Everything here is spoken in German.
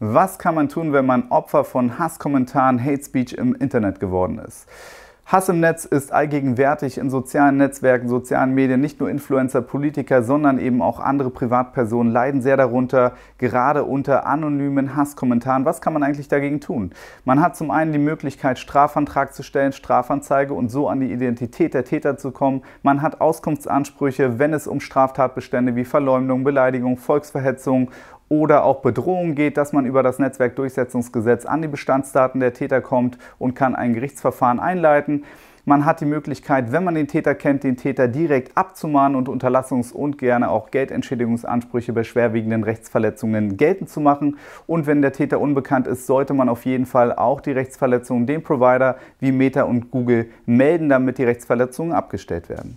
Was kann man tun, wenn man Opfer von Hasskommentaren, Hate Speech im Internet geworden ist? Hass im Netz ist allgegenwärtig in sozialen Netzwerken, sozialen Medien. Nicht nur Influencer, Politiker, sondern eben auch andere Privatpersonen leiden sehr darunter, gerade unter anonymen Hasskommentaren. Was kann man eigentlich dagegen tun? Man hat zum einen die Möglichkeit, Strafantrag zu stellen, Strafanzeige und so an die Identität der Täter zu kommen. Man hat Auskunftsansprüche, wenn es um Straftatbestände wie Verleumdung, Beleidigung, Volksverhetzung oder auch Bedrohung geht, dass man über das Netzwerkdurchsetzungsgesetz an die Bestandsdaten der Täter kommt und kann ein Gerichtsverfahren einleiten. Man hat die Möglichkeit, wenn man den Täter kennt, den Täter direkt abzumahnen und Unterlassungs- und gerne auch Geldentschädigungsansprüche bei schwerwiegenden Rechtsverletzungen geltend zu machen. Und wenn der Täter unbekannt ist, sollte man auf jeden Fall auch die Rechtsverletzungen dem Provider wie Meta und Google melden, damit die Rechtsverletzungen abgestellt werden.